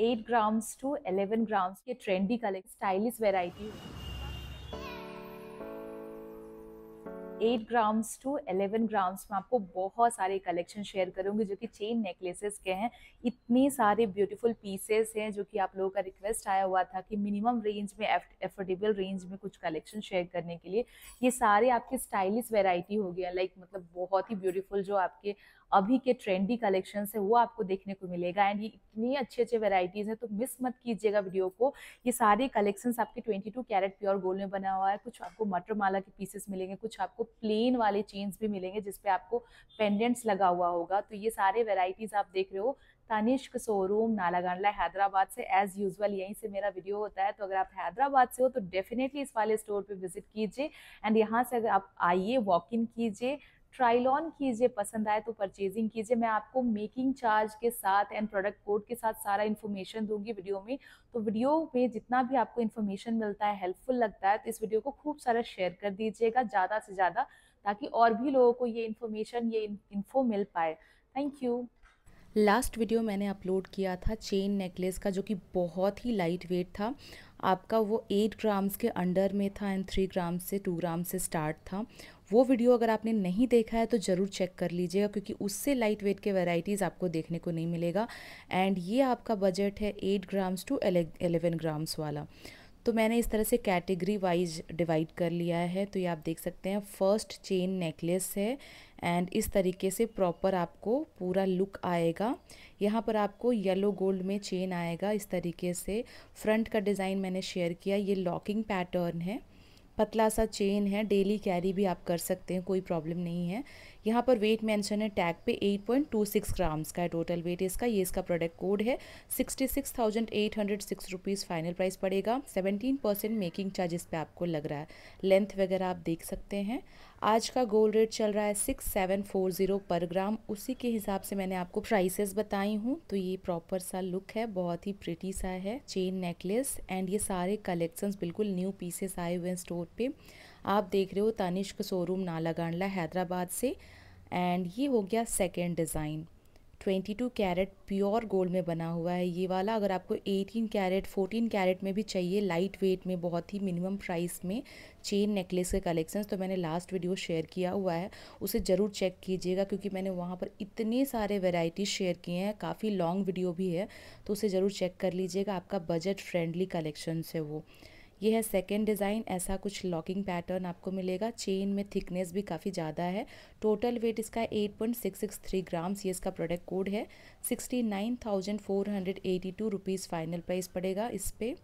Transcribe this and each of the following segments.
eight grams to eleven grams के trendy colour stylish variety eight grams to eleven grams में आपको बहुत सारे कलेक्शन शेयर करूंगी जो कि चेन नेकलेसेस के हैं इतने सारे ब्यूटीफुल पीसेस हैं जो कि आप लोगों का रिक्वेस्ट आया हुआ था कि मिनिमम रेंज में एफोर्डेबल रेंज में कुछ कलेक्शन शेयर करने के लिए ये सारे आपके स्टाइलिश वेराइटी हो गया लाइक मतलब बहुत ही ब्यूटीफुल जो आपके अभी के ट्रेंडी कलेक्शन है वो आपको देखने को मिलेगा एंड ये इतनी अच्छे अच्छे वेराइटीज़ हैं तो मिस मत कीजिएगा वीडियो को ये सारे कलेक्शन आपके twenty two carat pure gold में बना हुआ है कुछ आपको मटर माला के पीसेस मिलेंगे कुछ आपको प्लेन वाले चेन्स भी मिलेंगे जिसपे आपको पेंडेंट्स लगा हुआ होगा तो ये सारे वेराइटीज़ आप देख रहे हो तनिष्क शोरूम नालागांडला हैदराबाद से एज यूजल यहीं से मेरा वीडियो होता है तो अगर आप हैदराबाद से हो तो डेफिनेटली इस वाले स्टोर पे विजिट कीजिए एंड यहाँ से अगर आप आइए वॉक इन कीजिए ट्रायल ऑन कीजिए पसंद आए तो परचेजिंग कीजिए मैं आपको मेकिंग चार्ज के साथ एंड प्रोडक्ट कोड के साथ सारा इन्फॉर्मेशन दूंगी वीडियो में तो वीडियो में जितना भी आपको इन्फॉर्मेशन मिलता है हेल्पफुल लगता है तो इस वीडियो को खूब सारा शेयर कर दीजिएगा ज़्यादा से ज़्यादा ताकि और भी लोगों को ये इन्फॉर्मेशन ये इन्फो मिल पाए थैंक यू लास्ट वीडियो मैंने अपलोड किया था चेन नेकलेस का जो कि बहुत ही लाइट वेट था आपका वो एट ग्राम्स के अंडर में था एंड थ्री ग्राम से टू ग्राम से स्टार्ट था वो वीडियो अगर आपने नहीं देखा है तो ज़रूर चेक कर लीजिएगा क्योंकि उससे लाइट वेट के वेराइटीज़ आपको देखने को नहीं मिलेगा एंड ये आपका बजट है eight grams to eleven grams वाला तो मैंने इस तरह से कैटेगरी वाइज डिवाइड कर लिया है तो ये आप देख सकते हैं फर्स्ट चेन नेकलेस है एंड इस तरीके से प्रॉपर आपको पूरा लुक आएगा यहाँ पर आपको येलो गोल्ड में चेन आएगा इस तरीके से फ्रंट का डिज़ाइन मैंने शेयर किया ये लॉकिंग पैटर्न है पतला सा चेन है डेली कैरी भी आप कर सकते हैं कोई प्रॉब्लम नहीं है यहाँ पर वेट मेंशन है टैग पे 8.26 ग्राम्स का है टोटल वेट इसका ये इसका प्रोडक्ट कोड है sixty six thousand eight hundred six rupees final price पड़ेगा सेवेंटीन परसेंट मेकिंग चार्जेस पे आपको लग रहा है लेंथ वगैरह आप देख सकते हैं आज का गोल्ड रेट चल रहा है सिक्स सेवन फोर ज़ीरो पर ग्राम उसी के हिसाब से मैंने आपको प्राइसेस बताई हूँ तो ये प्रॉपर सा लुक है बहुत ही प्रिटी सा है चेन नेकलेस एंड ये सारे कलेक्शंस बिल्कुल न्यू पीसेस आए हुए हैं स्टोर पे आप देख रहे हो तानिश्क शोरूम नालागांडला हैदराबाद से एंड ये हो गया second design 22 carat pure gold में बना हुआ है ये वाला अगर आपको 18 कैरेट 14 कैरेट में भी चाहिए लाइट वेट में बहुत ही मिनिमम प्राइस में चेन नेकलेस के कलेक्शन तो मैंने लास्ट वीडियो शेयर किया हुआ है उसे ज़रूर चेक कीजिएगा क्योंकि मैंने वहाँ पर इतने सारे वेराइटीज शेयर किए हैं काफ़ी लॉन्ग वीडियो भी है तो उसे ज़रूर चेक कर लीजिएगा आपका बजट फ्रेंडली कलेक्शन है वो ये है सेकेंड डिज़ाइन ऐसा कुछ लॉकिंग पैटर्न आपको मिलेगा चेन में थिकनेस भी काफ़ी ज़्यादा है टोटल वेट इसका 8.663 ग्राम्स ये इसका प्रोडक्ट कोड है 69,482 रुपीस फाइनल प्राइस पड़ेगा इस पर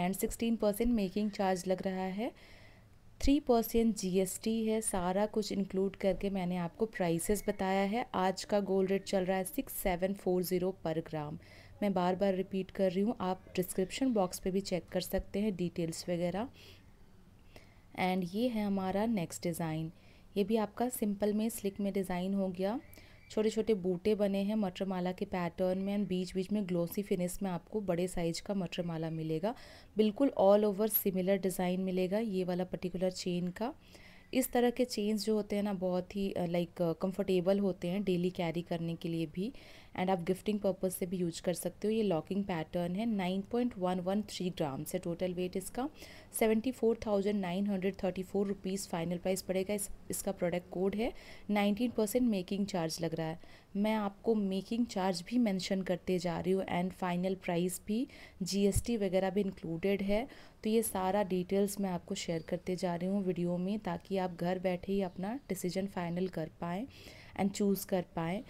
एंड 16 परसेंट मेकिंग चार्ज लग रहा है थ्री परसेंट जी है सारा कुछ इंक्लूड करके मैंने आपको प्राइसेस बताया है आज का गोल्ड रेट चल रहा है सिक्स सेवन फोर ज़ीरो पर ग्राम मैं बार बार रिपीट कर रही हूँ आप डिस्क्रिप्शन बॉक्स पे भी चेक कर सकते हैं डिटेल्स वगैरह एंड ये है हमारा नेक्स्ट डिज़ाइन ये भी आपका सिंपल में स्लिक में डिज़ाइन हो गया छोटे छोटे बूटे बने हैं मटरमाला के पैटर्न में एंड बीच बीच में ग्लोसी फिनिश में आपको बड़े साइज का मटरमाला मिलेगा बिल्कुल ऑल ओवर सिमिलर डिज़ाइन मिलेगा ये वाला पर्टिकुलर चेन का इस तरह के चेन्स जो होते हैं ना बहुत ही लाइक कंफर्टेबल होते हैं डेली कैरी करने के लिए भी एंड आप गिफ्टिंग पर्पज़ से भी यूज कर सकते हो ये लॉकिंग पैटर्न है 9.113 ग्राम से टोटल वेट इसका 74,934 रुपीस फाइनल प्राइस पड़ेगा इस इसका प्रोडक्ट कोड है 19 परसेंट मेकिंग चार्ज लग रहा है मैं आपको मेकिंग चार्ज भी मेंशन करते जा रही हूँ एंड फाइनल प्राइस भी जीएसटी वगैरह भी इंक्लूडेड है तो ये सारा डिटेल्स मैं आपको शेयर करते जा रही हूँ वीडियो में ताकि आप घर बैठे ही अपना डिसीजन फाइनल कर पाएँ एंड चूज़ कर पाएँ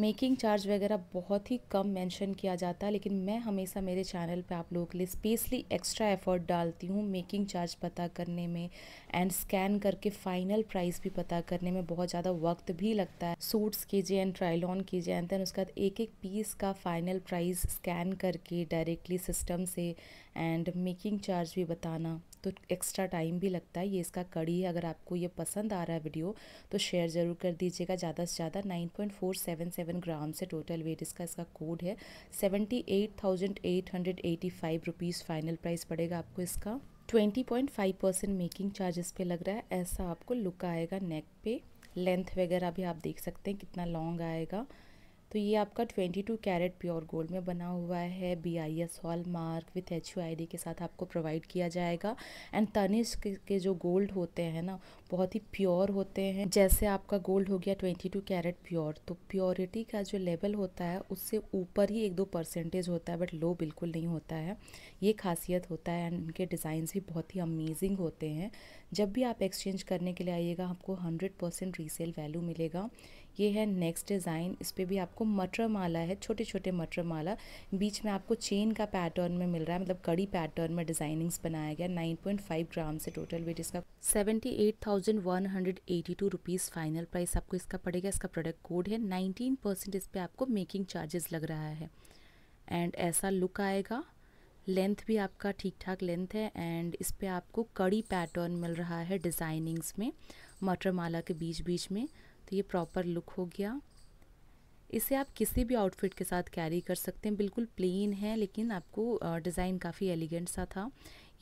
मेकिंग चार्ज वगैरह बहुत ही कम मेंशन किया जाता है लेकिन मैं हमेशा मेरे चैनल पे आप लोगों के लिए स्पेशली एक्स्ट्रा एफर्ट डालती हूँ मेकिंग चार्ज पता करने में एंड स्कैन करके फाइनल प्राइस भी पता करने में बहुत ज़्यादा वक्त भी लगता है सूट्स कीजिए एंड ट्रायल ऑन कीजिए एंड देन उसके बाद एक एक पीस का फाइनल प्राइस स्कैन करके डायरेक्टली सिस्टम से एंड मेकिंग चार्ज भी बताना तो एक्स्ट्रा टाइम भी लगता है ये इसका कड़ी है अगर आपको ये पसंद आ रहा है वीडियो तो शेयर ज़रूर कर दीजिएगा ज़्यादा से ज़्यादा nine point four seven seven gram से टोटल वेट इसका इसका कोड है seventy eight thousand eight hundred eighty five rupees final price पड़ेगा आपको इसका twenty point five percent making charges पे लग रहा है ऐसा आपको लुक आएगा नेक पे लेंथ वगैरह भी आप देख सकते हैं कितना लॉन्ग आएगा तो ये आपका 22 कैरेट प्योर गोल्ड में बना हुआ है B I S hallmark with H U I D के साथ आपको प्रोवाइड किया जाएगा एंड तनिष्क के जो गोल्ड होते हैं ना बहुत ही प्योर होते हैं जैसे आपका गोल्ड हो गया 22 कैरेट प्योर तो प्योरिटी का जो लेवल होता है उससे ऊपर ही एक दो परसेंटेज होता है बट लो बिल्कुल नहीं होता है ये खासियत होता है एंड इनके डिज़ाइंस भी बहुत ही अमेजिंग होते हैं जब भी आप एक्सचेंज करने के लिए आइएगा आपको हंड्रेड परसेंट रीसेल वैल्यू मिलेगा ये है नेक्स्ट डिज़ाइन इस पर भी आपको मटर माला है छोटे छोटे मटर माला बीच में आपको चेन का पैटर्न में मिल रहा है मतलब कड़ी पैटर्न में डिज़ाइनिंग्स बनाया गया नाइन पॉइंट फाइव ग्राम से टोटल वेट इसका seventy eight thousand one hundred eighty two rupees final price आपको इसका पड़ेगा इसका प्रोडक्ट कोड है नाइनटीन परसेंट इस पर आपको मेकिंग चार्जेस लग रहा है एंड ऐसा लुक आएगा लेंथ भी आपका ठीक ठाक लेंथ है एंड इस पर आपको कड़ी पैटर्न मिल रहा है डिज़ाइनिंग्स में मटर माला के बीच बीच में तो ये प्रॉपर लुक हो गया इसे आप किसी भी आउटफिट के साथ कैरी कर सकते हैं बिल्कुल प्लेन है लेकिन आपको डिज़ाइन काफ़ी एलिगेंट सा था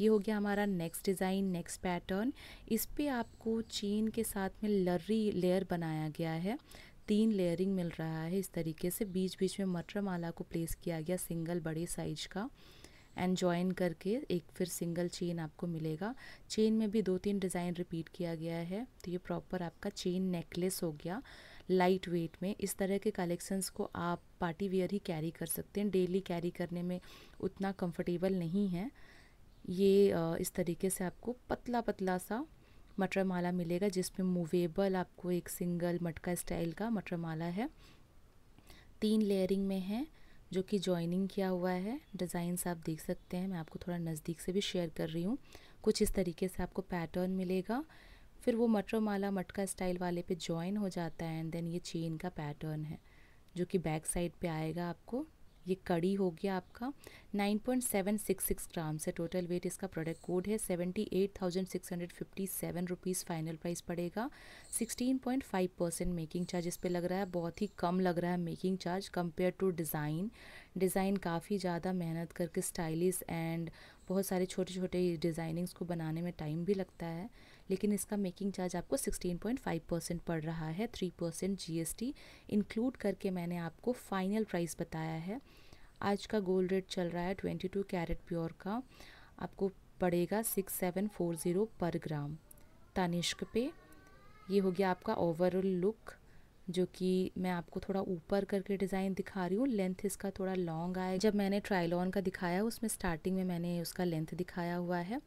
ये हो गया हमारा नेक्स्ट डिज़ाइन नेक्स्ट पैटर्न इस पर आपको चेन के साथ में लर्री लेयर बनाया गया है तीन लेयरिंग मिल रहा है इस तरीके से बीच बीच में मटर माला को प्लेस किया गया सिंगल बड़े साइज का एंड ज्वाइन करके एक फिर सिंगल चेन आपको मिलेगा चेन में भी दो तीन डिज़ाइन रिपीट किया गया है तो ये प्रॉपर आपका चेन नेकलेस हो गया लाइट वेट में इस तरह के कलेक्शंस को आप पार्टी वेयर ही कैरी कर सकते हैं डेली कैरी करने में उतना कंफर्टेबल नहीं है ये इस तरीके से आपको पतला पतला सा मटर माला मिलेगा जिसमें मूवेबल आपको एक सिंगल मटका स्टाइल का मटर माला है तीन लेयरिंग में है जो कि जॉइनिंग किया हुआ है डिज़ाइंस आप देख सकते हैं मैं आपको थोड़ा नज़दीक से भी शेयर कर रही हूँ कुछ इस तरीके से आपको पैटर्न मिलेगा फिर वो मटर माला मटका स्टाइल वाले पे जॉइन हो जाता है एंड देन ये चेन का पैटर्न है जो कि बैक साइड पे आएगा आपको ये कड़ी हो गया आपका 9.766 ग्राम से टोटल वेट इसका प्रोडक्ट कोड है 78,657 रुपीस फाइनल प्राइस पड़ेगा 16.5 परसेंट मेकिंग चार्ज इस पर लग रहा है बहुत ही कम लग रहा है making charge compare to design design काफ़ी ज़्यादा मेहनत करके स्टाइलिश एंड बहुत सारे छोटे छोटे डिज़ाइनिंग्स को बनाने में टाइम भी लगता है लेकिन इसका मेकिंग चार्ज आपको 16.5 परसेंट पड़ रहा है 3 परसेंट जी इंक्लूड करके मैंने आपको फाइनल प्राइस बताया है आज का गोल्ड रेट चल रहा है 22 कैरेट प्योर का आपको पड़ेगा 6740 पर ग्राम तानिश्क पे ये हो गया आपका ओवरऑल लुक जो कि मैं आपको थोड़ा ऊपर करके डिज़ाइन दिखा रही हूँ लेंथ इसका थोड़ा लॉन्ग आया जब मैंने ट्राइलॉन का दिखाया उसमें स्टार्टिंग में मैंने उसका लेंथ दिखाया हुआ है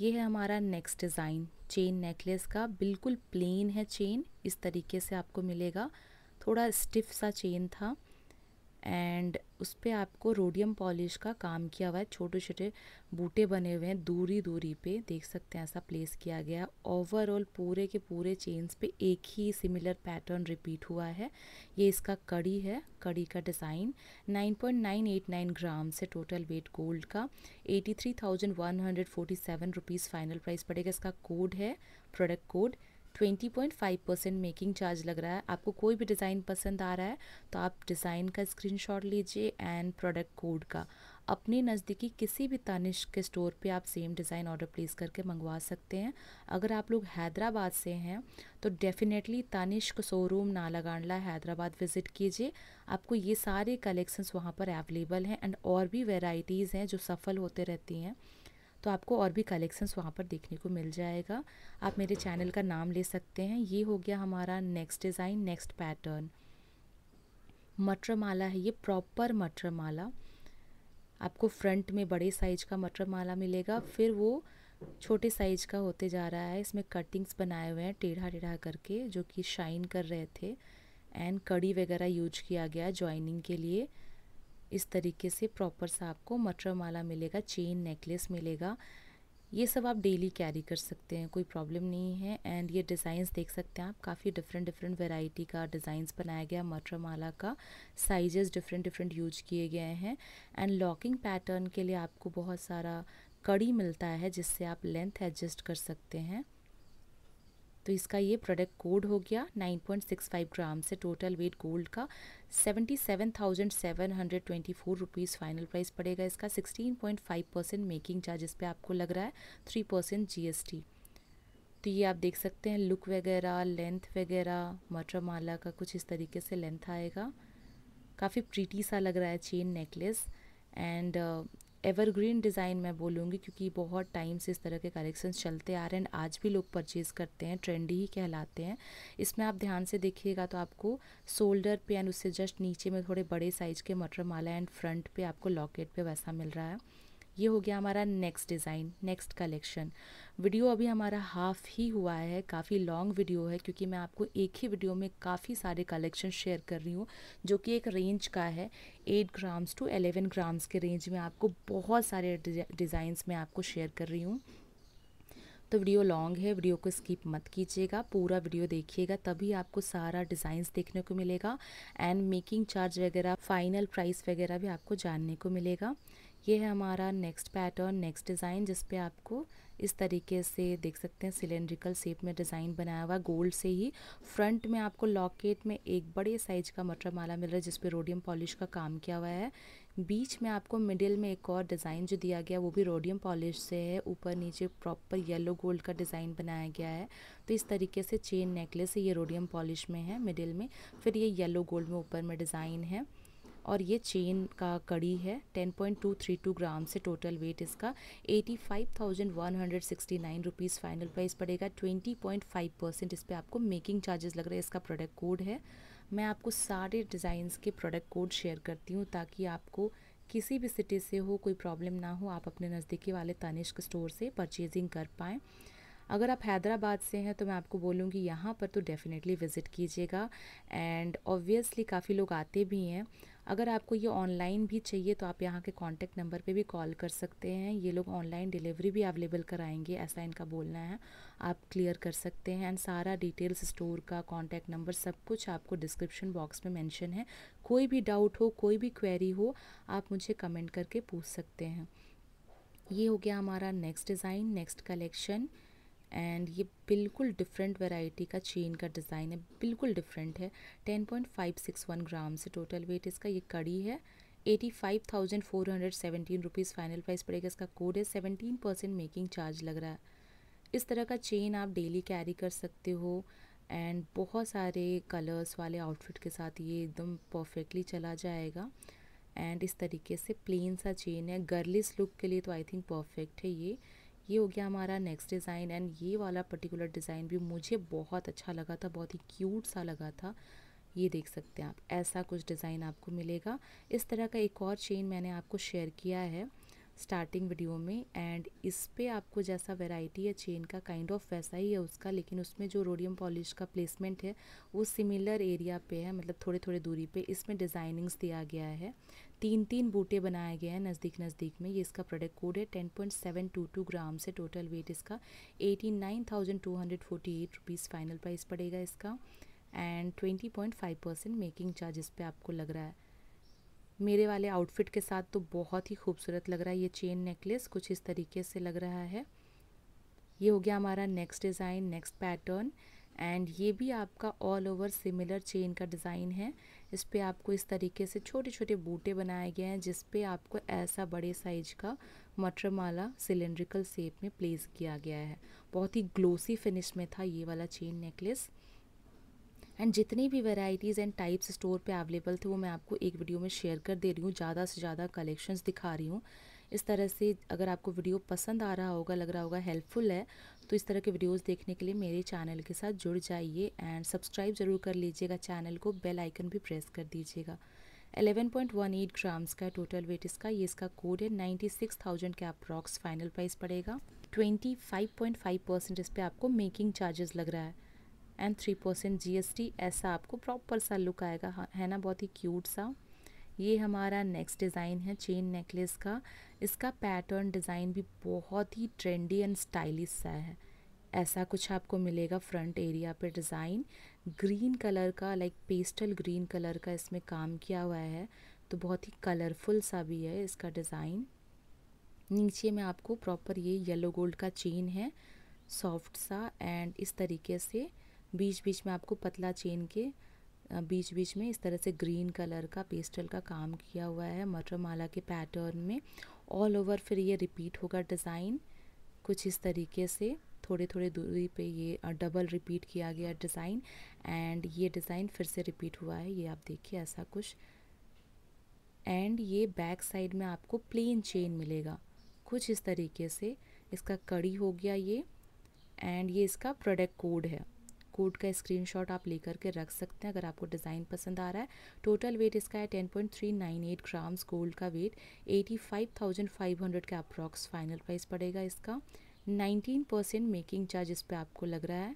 ये है हमारा नेक्स्ट डिज़ाइन चेन नेकलेस का बिल्कुल प्लेन है चेन इस तरीके से आपको मिलेगा थोड़ा स्टिफ सा चेन था एंड उस पर आपको रोडियम पॉलिश का काम किया हुआ है छोटे छोटे बूटे बने हुए हैं दूरी दूरी पे देख सकते हैं ऐसा प्लेस किया गया ओवरऑल पूरे के पूरे चेन्स पे एक ही सिमिलर पैटर्न रिपीट हुआ है ये इसका कड़ी है कड़ी का डिज़ाइन 9.989 ग्राम से टोटल वेट गोल्ड का 83,147 रुपीस फाइनल प्राइस पड़ेगा इसका कोड है product code twenty point five percent making charge लग रहा है आपको कोई भी डिज़ाइन पसंद आ रहा है तो आप डिज़ाइन का स्क्रीनशॉट लीजिए एंड प्रोडक्ट कोड का अपने नज़दीकी किसी भी तानिश के स्टोर पे आप सेम डिज़ाइन ऑर्डर प्लेस करके मंगवा सकते हैं अगर आप लोग हैदराबाद से हैं तो definitely Tanishq showroom Nallagandla Hyderabad visit कीजिए आपको ये सारे कलेक्शंस वहाँ पर अवेलेबल हैं एंड और भी वेराइटीज़ हैं जो सफल होते रहती हैं तो आपको और भी कलेक्शंस वहाँ पर देखने को मिल जाएगा आप मेरे चैनल का नाम ले सकते हैं ये हो गया हमारा नेक्स्ट डिज़ाइन नेक्स्ट पैटर्न मटर माला है ये प्रॉपर मटर माला आपको फ्रंट में बड़े साइज का मटर माला मिलेगा फिर वो छोटे साइज का होते जा रहा है इसमें कटिंग्स बनाए हुए हैं टेढ़ा टेढ़ा करके जो कि शाइन कर रहे थे एंड कड़ी वगैरह यूज किया गया जॉइनिंग के लिए इस तरीके से प्रॉपर सा आपको मटर माला मिलेगा चेन नेकलेस मिलेगा ये सब आप डेली कैरी कर सकते हैं कोई प्रॉब्लम नहीं है एंड ये डिज़ाइंस देख सकते हैं आप काफ़ी डिफरेंट डिफरेंट वेराइटी का डिज़ाइंस बनाया गया मटर माला का साइजेस डिफरेंट डिफरेंट यूज किए गए हैं एंड लॉकिंग पैटर्न के लिए आपको बहुत सारा कड़ी मिलता है जिससे आप लेंथ एडजस्ट कर सकते हैं तो इसका ये प्रोडक्ट कोड हो गया 9.65 ग्राम से टोटल वेट गोल्ड का 77,724 रुपीस फाइनल प्राइस पड़ेगा इसका 16.5 परसेंट मेकिंग चार्जेस पे आपको लग रहा है 3 परसेंट जी तो ये आप देख सकते हैं लुक वगैरह लेंथ वगैरह मटर माला का कुछ इस तरीके से लेंथ आएगा काफ़ी प्रीटी सा लग रहा है chain necklace and evergreen design मैं बोलूँगी क्योंकि बहुत टाइम से इस तरह के कलेक्शन चलते आ रहे हैं आज भी लोग परचेज़ करते हैं ट्रेंडी ही कहलाते हैं इसमें आप ध्यान से देखिएगा तो आपको शोल्डर पे एंड उससे जस्ट नीचे में थोड़े बड़े साइज़ के मटर माला एंड फ्रंट पे आपको लॉकेट पे वैसा मिल रहा है ये हो गया हमारा next design next collection video अभी हमारा हाफ ही हुआ है काफ़ी लॉन्ग वीडियो है क्योंकि मैं आपको एक ही वीडियो में काफ़ी सारे कलेक्शन शेयर कर रही हूँ जो कि एक रेंज का है eight grams to eleven grams के रेंज में आपको बहुत सारे डिज़ाइंस में आपको शेयर कर रही हूँ तो वीडियो लॉन्ग है वीडियो को स्किप मत कीजिएगा पूरा वीडियो देखिएगा तभी आपको सारा डिज़ाइंस देखने को मिलेगा एंड मेकिंग चार्ज वगैरह फाइनल प्राइस वगैरह भी आपको जानने को मिलेगा ये है हमारा नेक्स्ट पैटर्न नेक्स्ट डिज़ाइन जिस पे आपको इस तरीके से देख सकते हैं सिलेंड्रिकल शेप में डिज़ाइन बनाया हुआ गोल्ड से ही फ्रंट में आपको लॉकेट में एक बड़े साइज का मटर माला मिल रहा है जिसपे रोडियम पॉलिश का काम किया हुआ है बीच में आपको मिडिल में एक और डिज़ाइन जो दिया गया वो भी रोडियम पॉलिश से है ऊपर नीचे प्रॉपर येलो गोल्ड का डिज़ाइन बनाया गया है तो इस तरीके से चेन नेकलेस ये रोडियम पॉलिश में है मिडिल में फिर ये येलो गोल्ड में ऊपर में डिज़ाइन है और ये चेन का कड़ी है 10.232 ग्राम से टोटल वेट इसका 85,169 रुपीस फाइनल प्राइस पड़ेगा 20.5 परसेंट इस पर आपको मेकिंग चार्जेस लग रहे हैं इसका प्रोडक्ट कोड है मैं आपको सारे डिज़ाइंस के प्रोडक्ट कोड शेयर करती हूँ ताकि आपको किसी भी सिटी से हो कोई प्रॉब्लम ना हो आप अपने नज़दीकी वाले तनिष्क स्टोर से परचेजिंग कर पाएँ अगर आप हैदराबाद से हैं तो मैं आपको बोलूँगी यहाँ पर तो डेफ़िनेटली विज़िट कीजिएगा एंड ऑब्वियसली काफ़ी लोग आते भी हैं अगर आपको ये ऑनलाइन भी चाहिए तो आप यहाँ के कॉन्टैक्ट नंबर पे भी कॉल कर सकते हैं ये लोग ऑनलाइन डिलीवरी भी अवेलेबल कराएंगे ऐसा इनका बोलना है आप क्लियर कर सकते हैं एंड सारा डिटेल्स स्टोर का कॉन्टैक्ट नंबर सब कुछ आपको डिस्क्रिप्शन बॉक्स में मैंशन है कोई भी डाउट हो कोई भी क्वेरी हो आप मुझे कमेंट करके पूछ सकते हैं ये हो गया हमारा next design next collection and ये बिल्कुल डिफरेंट वैरायटी का चेन का डिज़ाइन है बिल्कुल डिफरेंट है ten point five six one gram से टोटल वेट इसका ये कड़ी है eighty five thousand four hundred seventeen rupees final price पड़ेगा इसका कोड है सेवेंटीन परसेंट मेकिंग चार्ज लग रहा है इस तरह का चेन आप डेली कैरी कर सकते हो एंड बहुत सारे कलर्स वाले आउटफिट के साथ ये एकदम परफेक्टली चला जाएगा एंड इस तरीके से प्लेन सा चेन है गर्लिस लुक के लिए तो आई थिंक परफेक्ट है ये ये हो गया हमारा नेक्स्ट डिज़ाइन एंड ये वाला पर्टिकुलर डिज़ाइन भी मुझे बहुत अच्छा लगा था बहुत ही क्यूट सा लगा था ये देख सकते हैं आप ऐसा कुछ डिज़ाइन आपको मिलेगा इस तरह का एक और चेन मैंने आपको शेयर किया है स्टार्टिंग वीडियो में एंड इस पर आपको जैसा वेराइटी है चेन का काइंड ऑफ वैसा ही है उसका लेकिन उसमें जो रोडियम पॉलिश का प्लेसमेंट है वो सिमिलर एरिया पे है मतलब थोड़े थोड़े दूरी पे इसमें डिज़ाइनिंग्स दिया गया है तीन तीन बूटे बनाए गए हैं नज़दीक नज़दीक में ये इसका प्रोडक्ट कोड है ten point seven two two gram से टोटल वेट इसका eighty nine thousand two hundred forty eight rupees final price पड़ेगा इसका and twenty point five percent making charge इस पर आपको लग रहा है मेरे वाले आउटफिट के साथ तो बहुत ही खूबसूरत लग रहा है ये चेन नेकलेस कुछ इस तरीके से लग रहा है ये हो गया हमारा next design next pattern and ये भी आपका ऑल ओवर सिमिलर चेन का डिज़ाइन है इस पर आपको इस तरीके से छोटे छोटे बूटे बनाए गए हैं जिस पर आपको ऐसा बड़े साइज का मटरमाला सिलेंड्रिकल शेप में प्लेस किया गया है बहुत ही ग्लोसी फिनिश में था ये वाला चेन नेकलेस एंड जितनी भी वेराइटीज़ एंड टाइप्स स्टोर पे अवेलेबल थे वो मैं आपको एक वीडियो में शेयर कर दे रही हूँ ज़्यादा से ज़्यादा कलेक्शंस दिखा रही हूँ इस तरह से अगर आपको वीडियो पसंद आ रहा होगा लग रहा होगा हेल्पफुल है तो इस तरह के वीडियोज़ देखने के लिए मेरे चैनल के साथ जुड़ जाइए एंड सब्सक्राइब ज़रूर कर लीजिएगा चैनल को बेल आइकन भी प्रेस कर दीजिएगा 11.18 ग्राम्स का टोटल वेट इसका ये इसका कोड है 96,000 के अप्रॉक्स फाइनल प्राइस पड़ेगा 25.5 परसेंट इस पर आपको मेकिंग चार्जेस लग रहा है एंड थ्री परसेंट जी ऐसा आपको प्रॉपर सा लुक आएगा हाँ, है ना बहुत ही क्यूट सा ये हमारा नेक्स्ट डिज़ाइन है चेन नेकलेस का इसका पैटर्न डिज़ाइन भी बहुत ही ट्रेंडी एंड स्टाइलिश सा है ऐसा कुछ आपको मिलेगा फ्रंट एरिया पे डिज़ाइन ग्रीन कलर का लाइक पेस्टल ग्रीन कलर का इसमें काम किया हुआ है तो बहुत ही कलरफुल सा भी है इसका डिज़ाइन नीचे में आपको प्रॉपर ये येलो गोल्ड का चेन है सॉफ्ट सा एंड इस तरीके से बीच बीच में आपको पतला चेन के बीच बीच में इस तरह से ग्रीन कलर का पेस्टल का काम किया हुआ है मटर माला के पैटर्न में ऑल ओवर फिर ये रिपीट होगा डिज़ाइन कुछ इस तरीके से थोड़े थोड़े दूरी पे ये डबल रिपीट किया गया डिज़ाइन एंड ये डिज़ाइन फिर से रिपीट हुआ है ये आप देखिए ऐसा कुछ एंड ये बैक साइड में आपको प्लेन चेन मिलेगा कुछ इस तरीके से इसका कड़ी हो गया ये एंड ये इसका प्रोडक्ट कोड है कोड का स्क्रीनशॉट आप लेकर के रख सकते हैं अगर आपको डिज़ाइन पसंद आ रहा है टोटल वेट इसका है ten point three nine eight grams gold का weight eighty five thousand five hundred का अप्रॉक्स फाइनल प्राइस पड़ेगा इसका 19 परसेंट मेकिंग चार्ज इस पर आपको लग रहा है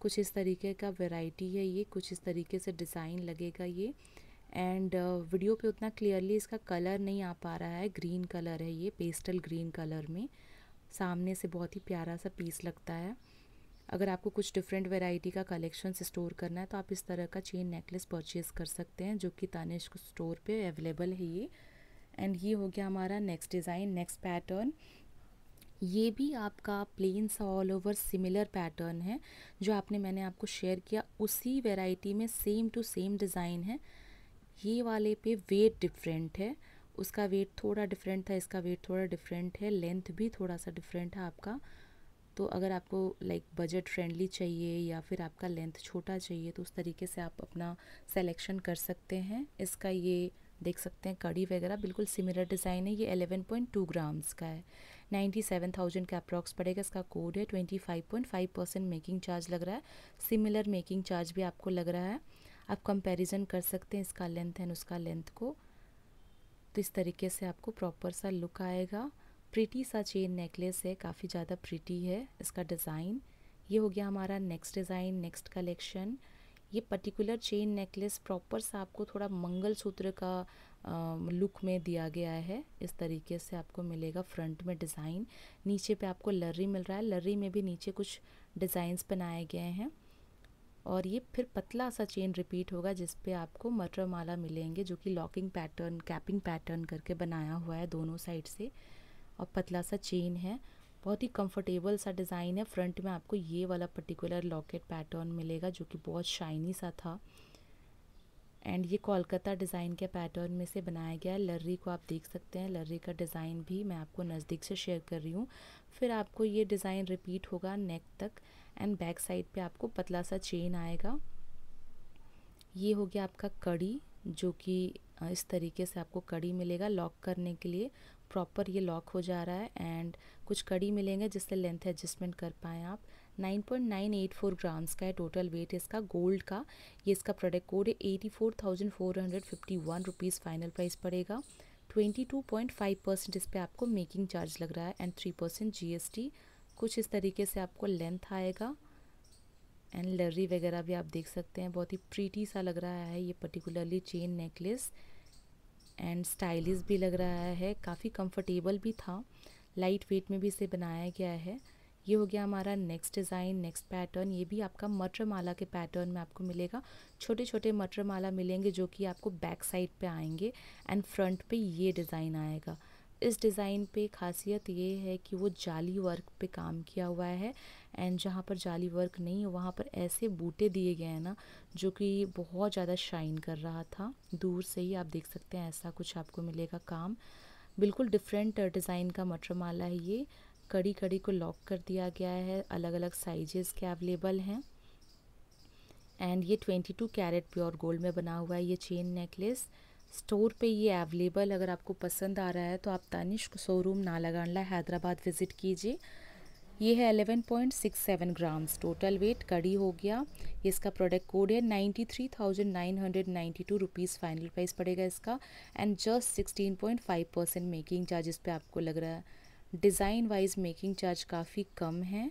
कुछ इस तरीके का वेराइटी है ये कुछ इस तरीके से डिज़ाइन लगेगा ये एंड वीडियो uh, पे उतना क्लियरली इसका कलर नहीं आ पा रहा है ग्रीन कलर है ये पेस्टल ग्रीन कलर में सामने से बहुत ही प्यारा सा पीस लगता है अगर आपको कुछ डिफरेंट वेराइटी का कलेक्शन स्टोर करना है तो आप इस तरह का चेन नेकलेस परचेज़ कर सकते हैं जो कि तानिश स्टोर पे अवेलेबल है ये एंड ये हो गया हमारा नेक्स्ट डिज़ाइन नेक्स्ट पैटर्न ये भी आपका प्लेन सा ऑल ओवर सिमिलर पैटर्न है जो आपने मैंने आपको शेयर किया उसी वेराइटी में सेम टू सेम डिज़ाइन है ये वाले पे वेट डिफरेंट है उसका वेट थोड़ा डिफरेंट था इसका वेट थोड़ा डिफरेंट है लेंथ भी थोड़ा सा डिफरेंट है आपका तो अगर आपको लाइक बजट फ्रेंडली चाहिए या फिर आपका लेंथ छोटा चाहिए तो उस तरीके से आप अपना सेलेक्शन कर सकते हैं इसका ये देख सकते हैं कड़ी वगैरह बिल्कुल सिमिलर डिज़ाइन है ये एलेवन पॉइंट टू ग्राम्स का है नाइन्टी सेवन थाउजेंड का अप्रॉक्स पड़ेगा इसका कोड है twenty five point five percent making charge लग रहा है सिमिलर मेकिंग चार्ज भी आपको लग रहा है आप कंपैरिजन कर सकते हैं इसका लेंथ एंड उसका लेंथ को तो इस तरीके से आपको प्रॉपर सा लुक आएगा प्रिटी सा चेन नेकलेस है काफ़ी ज़्यादा प्रिटी है इसका डिज़ाइन ये हो गया हमारा नेक्स्ट डिज़ाइन नेक्स्ट कलेक्शन ये पर्टिकुलर चेन नेकलेस प्रॉपर सा आपको थोड़ा मंगलसूत्र का आ, लुक में दिया गया है इस तरीके से आपको मिलेगा फ्रंट में डिज़ाइन नीचे पे आपको लर्री मिल रहा है लर्री में भी नीचे कुछ डिज़ाइंस बनाए गए हैं और ये फिर पतला सा चेन रिपीट होगा जिस पे आपको मटर माला मिलेंगे जो कि लॉकिंग पैटर्न कैपिंग पैटर्न करके बनाया हुआ है दोनों साइड से और पतला सा चेन है बहुत ही कंफर्टेबल सा डिज़ाइन है फ्रंट में आपको ये वाला पर्टिकुलर लॉकेट पैटर्न मिलेगा जो कि बहुत शाइनी सा था एंड ये कोलकाता डिज़ाइन के पैटर्न में से बनाया गया है लर्री को आप देख सकते हैं लर्री का डिज़ाइन भी मैं आपको नज़दीक से शेयर कर रही हूँ फिर आपको ये डिज़ाइन रिपीट होगा नेक तक एंड बैक साइड पे आपको पतला सा चेन आएगा ये हो गया आपका कड़ी जो कि इस तरीके से आपको कड़ी मिलेगा लॉक करने के लिए प्रॉपर ये लॉक हो जा रहा है एंड कुछ कड़ी मिलेंगे जिससे लेंथ एडजस्टमेंट कर पाएँ आप 9.984 ग्राम्स का है टोटल वेट इसका गोल्ड का ये इसका प्रोडक्ट कोड है eighty four thousand four hundred fifty one rupees final price पड़ेगा twenty two point five percent इस पर आपको मेकिंग चार्ज लग रहा है and three percent G S T कुछ इस तरीके से आपको लेंथ आएगा एंड लर्री वगैरह भी आप देख सकते हैं बहुत ही प्रीटी सा लग रहा है ये particularly chain necklace and stylish भी लग रहा है काफ़ी कंफर्टेबल भी था लाइट वेट में भी इसे बनाया गया है ये हो गया हमारा नेक्स्ट डिज़ाइन नेक्स्ट पैटर्न ये भी आपका मटर माला के पैटर्न में आपको मिलेगा छोटे छोटे मटर माला मिलेंगे जो कि आपको बैक साइड पे आएंगे एंड फ्रंट पे ये डिज़ाइन आएगा इस डिज़ाइन पे खासियत ये है कि वो जाली वर्क पे काम किया हुआ है एंड जहाँ पर जाली वर्क नहीं है वहाँ पर ऐसे बूटे दिए गए हैं ना जो कि बहुत ज़्यादा शाइन कर रहा था दूर से ही आप देख सकते हैं ऐसा कुछ आपको मिलेगा काम बिल्कुल डिफरेंट डिज़ाइन का मटर माला है ये कड़ी कड़ी को लॉक कर दिया गया है अलग अलग साइजेस के अवेलेबल हैं एंड ये 22 कैरेट प्योर गोल्ड में बना हुआ है ये चेन नेकलेस स्टोर पे ये अवेलेबल अगर आपको पसंद आ रहा है तो आप तानिश शोरूम नालागांडला हैदराबाद विज़िट कीजिए ये है 11.67 ग्राम्स टोटल वेट कड़ी हो गया इसका प्रोडक्ट कोड है 93,992 रुपीस फाइनल प्राइस पड़ेगा इसका and just 16.5 percent making charges पे आपको लग रहा है डिज़ाइन वाइज मेकिंग चार्ज काफ़ी कम है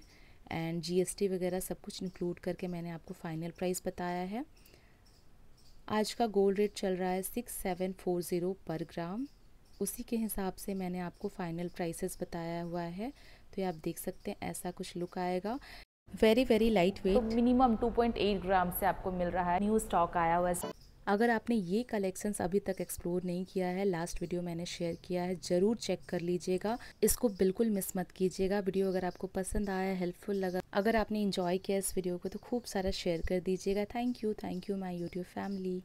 एंड जीएसटी वगैरह सब कुछ इंक्लूड करके मैंने आपको फाइनल प्राइस बताया है आज का गोल्ड रेट चल रहा है सिक्स सेवन फोर ज़ीरो पर ग्राम उसी के हिसाब से मैंने आपको फ़ाइनल प्राइसेस बताया हुआ है तो ये आप देख सकते हैं ऐसा कुछ लुक आएगा very very light weight to minimum 2.8 gram से आपको मिल रहा है न्यू स्टॉक आया हुआ है अगर आपने ये कलेक्शंस अभी तक एक्सप्लोर नहीं किया है लास्ट वीडियो मैंने शेयर किया है ज़रूर चेक कर लीजिएगा इसको बिल्कुल मिस मत कीजिएगा वीडियो अगर आपको पसंद आया हेल्पफुल लगा अगर आपने इन्जॉय किया इस वीडियो को तो खूब सारा शेयर कर दीजिएगा thank you thank you my YouTube family